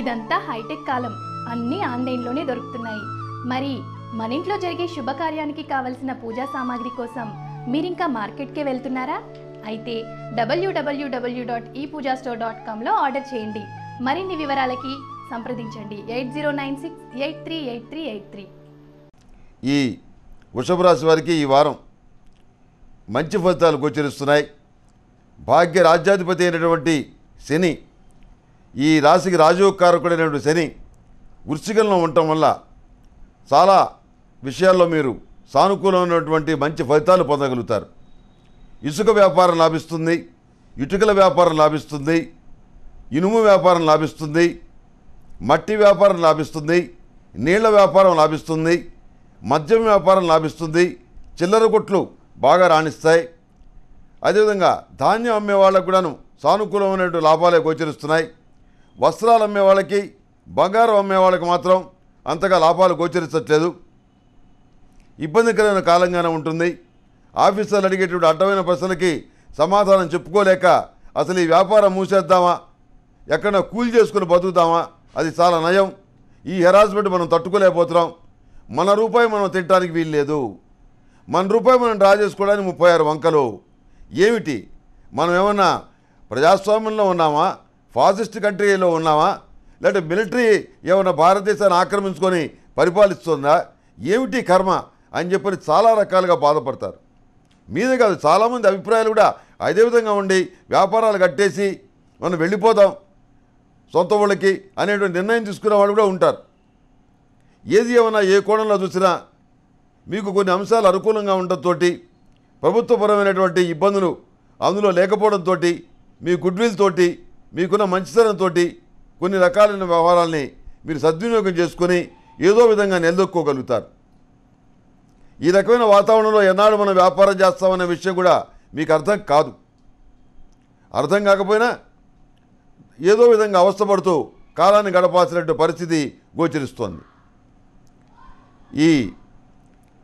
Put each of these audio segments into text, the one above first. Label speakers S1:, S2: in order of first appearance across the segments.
S1: ఇదంతా హైటెక్ కాలం అన్నీ ఆన్లైన్లోనే దొరుకుతున్నాయి మరి మన ఇంట్లో జరిగే శుభకార్యానికి కావలసిన పూజా సామాగ్రి కోసం మీరింకా మార్కెట్కే వెళ్తున్నారా అయితే డబ్ల్యూడబ్ల్యూడబ్ల్యూ డాట్ ఈ పూజా స్టోర్ డాట్ కామ్లో ఆర్డర్ చేయండి మరిన్ని వివరాలకి సంప్రదించండి eight zero nine six eight three eight three eight three ఈ వృషభ రాశి వారికి ఈ వారం మంచి ఫలితాలు గోచరిస్తున్నాయి భాగ్య రాజ్యాధిపతి అయినటువంటి శని ఈ రాశికి రాజయోగకారకుడైనటువంటి శని వృశ్చికంలో ఉండటం వల్ల చాలా విషయాల్లో మీరు సానుకూలమైనటువంటి మంచి ఫలితాలు పొందగలుగుతారు ఇసుక వ్యాపారం లాభిస్తుంది ఇటుకల వ్యాపారం లాభిస్తుంది ఇనుము వ్యాపారం లాభిస్తుంది మట్టి వ్యాపారం లాభిస్తుంది నీళ్ల వ్యాపారం లాభిస్తుంది మద్యం వ్యాపారం లాభిస్తుంది చిల్లర కొట్లు బాగా రాణిస్తాయి అదేవిధంగా ధాన్యం అమ్మే వాళ్ళకు కూడాను సానుకూలమైనటువంటి లాభాలే గోచరిస్తున్నాయి వస్త్రాలు అమ్మే వాళ్ళకి బంగారం అమ్మే వాళ్ళకి మాత్రం అంతగా లాభాలు గోచరించట్లేదు ఇబ్బందికరమైన కాలంగానే ఉంటుంది ఆఫీసర్లు అడిగేటువంటి అడ్డమైన ప్రశ్నలకి సమాధానం చెప్పుకోలేక అసలు ఈ వ్యాపారం మూసేద్దామా ఎక్కడ కూల్ చేసుకుని బతుకుతామా అది చాలా నయం ఈ హెరాస్మెంట్ మనం తట్టుకోలేకపోతున్నాం మన రూపాయి మనం తింటానికి వీల్లేదు మన రూపాయి మనం డ్రా చేసుకోవడానికి ముప్పై ఆరు వంకలు ఏమిటి మనం ఏమన్నా ప్రజాస్వామ్యంలో ఉన్నామా ఫాసిస్ట్ కంట్రీలో ఉన్నామా లేదంటే మిలిటరీ ఏమైనా భారతదేశాన్ని ఆక్రమించుకొని పరిపాలిస్తుందా ఏమిటి కర్మ అని చెప్పని చాలా రకాలుగా బాధపడతారు మీదే కాదు చాలామంది అభిప్రాయాలు కూడా అదే విధంగా ఉండి వ్యాపారాలు కట్టేసి మనం వెళ్ళిపోదాం సొంత వాళ్ళకి అనేటువంటి నిర్ణయం తీసుకునే వాళ్ళు కూడా ఉంటారు ఏది ఏమైనా ఏ కోణంలో చూసినా మీకు కొన్ని అంశాలు అనుకూలంగా ఉండటంతో ప్రభుత్వపరమైనటువంటి ఇబ్బందులు అందులో లేకపోవడంతో మీ గుడ్విల్ తోటి మీకున్న మంచితనంతో కొన్ని రకాలైన వ్యవహారాలని మీరు సద్వినియోగం చేసుకొని ఏదో విధంగా నిలదొక్కోగలుగుతారు ఈ రకమైన వాతావరణంలో ఎన్నాడు మనం వ్యాపారం చేస్తామనే విషయం కూడా మీకు అర్థం కాదు అర్థం కాకపోయినా ఏదో విధంగా అవస్థపడుతూ కాలాన్ని గడపాల్సినటువంటి పరిస్థితి గోచరిస్తోంది ఈ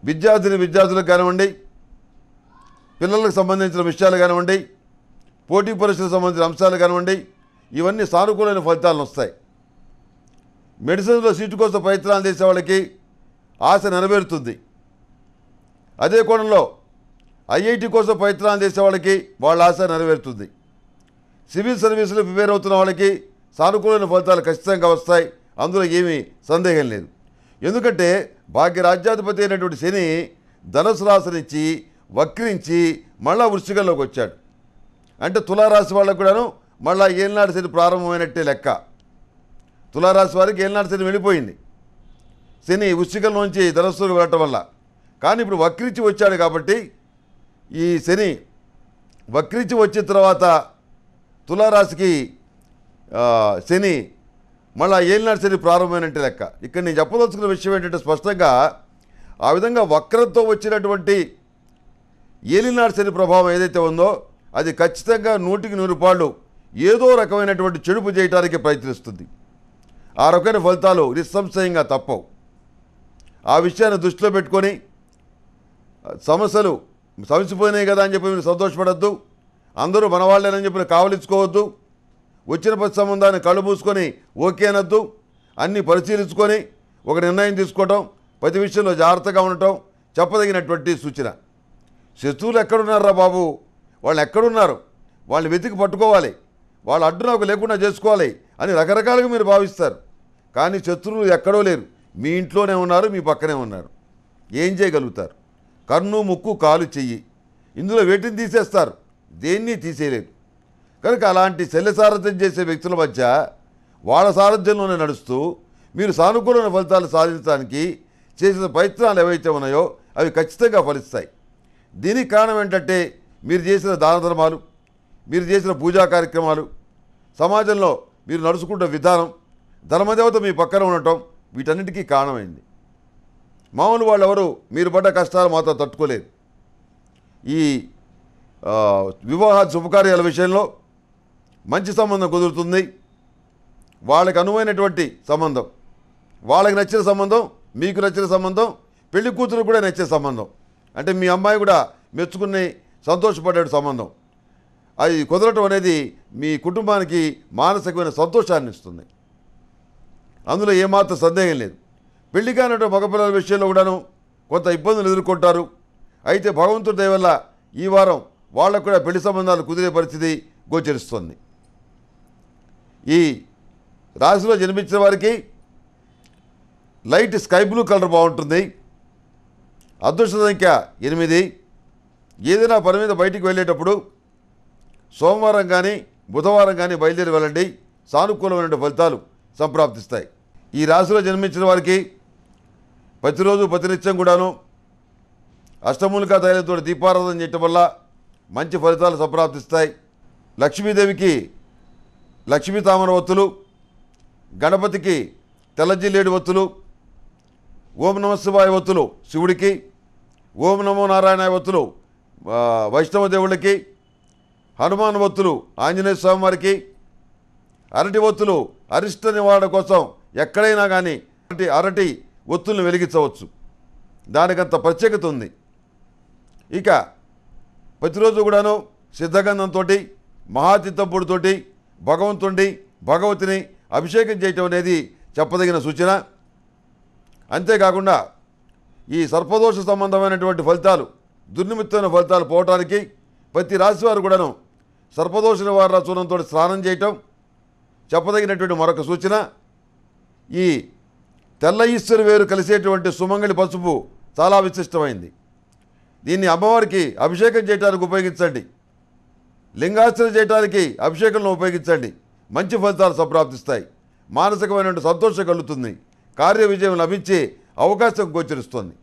S1: విద్యార్థిని విద్యార్థులకు కానివ్వండి పిల్లలకు సంబంధించిన విషయాలు కానివ్వండి పోటీ పరీక్షలకు సంబంధించిన అంశాలు కానివ్వండి ఇవన్నీ సానుకూలమైన ఫలితాలను వస్తాయి మెడిసిన్లో సీటు కోసం ప్రయత్నాలు చేసే వాళ్ళకి ఆశ నెరవేరుతుంది అదే కోణంలో ఐఐటి కోసం ప్రయత్నాలు చేసే వాళ్ళకి వాళ్ళ ఆశ నెరవేరుతుంది సివిల్ సర్వీసులు ప్రిపేర్ అవుతున్న వాళ్ళకి సానుకూలమైన ఫలితాలు ఖచ్చితంగా వస్తాయి అందులో ఏమీ సందేహం లేదు ఎందుకంటే భాగ్య రాజ్యాధిపతి అయినటువంటి శని ధనసు రాశినిచ్చి వక్రించి మళ్ళా వృష్టికల్లోకి వచ్చాడు అంటే తులారాశి వాళ్ళకు కూడాను మళ్ళీ ఏలినాడు శని ప్రారంభమైనట్టే లెక్క తులారాశి వారికి ఏలినాడు శని వెళ్ళిపోయింది శని నుంచి ధనస్సులు వెళ్ళటం వల్ల కానీ ఇప్పుడు వక్రీచి వచ్చాడు కాబట్టి ఈ శని వక్రీచి వచ్చిన తర్వాత తులారాశికి శని మళ్ళీ ఏలినాడు శని ప్రారంభమైనట్టే లెక్క ఇక్కడ నేను చెప్పదలుచుకున్న విషయం ఏంటంటే స్పష్టంగా ఆ విధంగా వక్రంతో వచ్చినటువంటి ఏలినాడు శని ప్రభావం ఏదైతే ఉందో అది ఖచ్చితంగా నూటికి నూరు పాళ్ళు ఏదో రకమైనటువంటి చెడుపు చేయటానికి ప్రయత్నిస్తుంది ఆ రకమైన ఫలితాలు నిస్సంశయంగా తప్పవు ఆ విషయాన్ని దృష్టిలో పెట్టుకొని సమస్యలు సమసిపోయినాయి కదా అని చెప్పి మీరు సంతోషపడద్దు అందరూ మన వాళ్ళేనని చెప్పి కావలించుకోవద్దు వచ్చిన పది సంబంధాన్ని కళ్ళు మూసుకొని ఓకే అనొద్దు అన్నీ పరిశీలించుకొని ఒక నిర్ణయం తీసుకోవటం ప్రతి విషయంలో జాగ్రత్తగా ఉండటం చెప్పదగినటువంటి సూచన శత్రువులు ఎక్కడున్నారా బాబు వాళ్ళు ఎక్కడున్నారు వాళ్ళని వెతికి పట్టుకోవాలి వాళ్ళ అడ్డు నాకు లేకుండా చేసుకోవాలి అని రకరకాలుగా మీరు భావిస్తారు కానీ శత్రువులు ఎక్కడో లేరు మీ ఇంట్లోనే ఉన్నారు మీ పక్కనే ఉన్నారు ఏం చేయగలుగుతారు కన్ను ముక్కు కాలు చెయ్యి ఇందులో వేటిని తీసేస్తారు దేన్ని తీసేయలేరు కనుక అలాంటి శల్య సారథ్యం చేసే వ్యక్తుల మధ్య వాళ్ళ సారథ్యంలోనే నడుస్తూ మీరు సానుకూలమైన ఫలితాలు సాధించడానికి చేసిన ప్రయత్నాలు ఏవైతే ఉన్నాయో అవి ఖచ్చితంగా ఫలిస్తాయి దీనికి కారణం ఏంటంటే మీరు చేసిన దాన ధర్మాలు మీరు చేసిన పూజా కార్యక్రమాలు సమాజంలో మీరు నడుచుకున్న విధానం ధర్మదేవత మీ పక్కన ఉండటం వీటన్నిటికీ కారణమైంది మామూలు వాళ్ళెవరు మీరు పడ్డ కష్టాలు మాతో తట్టుకోలేరు ఈ వివాహ శుభకార్యాల విషయంలో మంచి సంబంధం కుదురుతుంది వాళ్ళకి అనువైనటువంటి సంబంధం వాళ్ళకి నచ్చిన సంబంధం మీకు నచ్చిన సంబంధం పెళ్లి కూతురు కూడా నచ్చే సంబంధం అంటే మీ అమ్మాయి కూడా మెచ్చుకుని సంతోషపడ్డాడు సంబంధం అది కుదరటం అనేది మీ కుటుంబానికి మానసికమైన సంతోషాన్ని ఇస్తుంది అందులో ఏమాత్రం సందేహం లేదు పెళ్లి కానటువంటి మగపిల్లల విషయంలో కూడాను కొంత ఇబ్బందులు ఎదుర్కొంటారు అయితే భగవంతుడి దయవల్ల ఈ వారం వాళ్ళకు కూడా పెళ్లి సంబంధాలు కుదిరే పరిస్థితి గోచరిస్తుంది ఈ రాశిలో జన్మించిన వారికి లైట్ స్కై బ్లూ కలర్ బాగుంటుంది అదృష్ట సంఖ్య ఎనిమిది ఏదైనా పని మీద బయటికి వెళ్ళేటప్పుడు సోమవారం కానీ బుధవారం కానీ బయలుదేరి వెళ్ళండి సానుకూలమైన ఫలితాలు సంప్రాప్తిస్తాయి ఈ రాశిలో జన్మించిన వారికి ప్రతిరోజు ప్రతినిత్యం కూడాను అష్టమూలికా తైలంతో దీపారాధన చేయటం వల్ల మంచి ఫలితాలు సంప్రాప్తిస్తాయి లక్ష్మీదేవికి లక్ష్మీ తామర ఒత్తులు గణపతికి తెల్లజిల్లేడు ఒత్తులు ఓం నమశివాయ ఒత్తులు శివుడికి ఓం నమో నారాయణ ఒత్తులు వైష్ణవ దేవుళ్ళకి హనుమాన్ వత్తులు ఆంజనేయ స్వామి వారికి అరటి ఒత్తులు అరిష్ట నివారణ కోసం ఎక్కడైనా కానీ అరటి అరటి ఒత్తులను వెలిగించవచ్చు దానికంత ప్రత్యేకత ఉంది ఇక ప్రతిరోజు కూడాను సిద్ధగంధంతో మహాతిత్తంపుడితోటి భగవంతుడి భగవతిని అభిషేకం చేయటం అనేది చెప్పదగిన సూచన అంతేకాకుండా ఈ సర్పదోష సంబంధమైనటువంటి ఫలితాలు దుర్నిమిత్తమైన ఫలితాలు పోవటానికి ప్రతి రాశివారు కూడాను సర్పదోష నివారణ చూర్ణంతో స్నానం చేయటం చెప్పదగినటువంటి మరొక సూచన ఈ తెల్ల ఈశ్వరి వేరు కలిసేటువంటి సుమంగళి పసుపు చాలా విశిష్టమైంది దీన్ని అమ్మవారికి అభిషేకం చేయడానికి ఉపయోగించండి లింగార్చన చేయడానికి అభిషేకంలో ఉపయోగించండి మంచి ఫలితాలు సంప్రాప్తిస్తాయి మానసికమైనటువంటి సంతోషం కలుగుతుంది కార్య విజయం లభించే అవకాశం గోచరిస్తుంది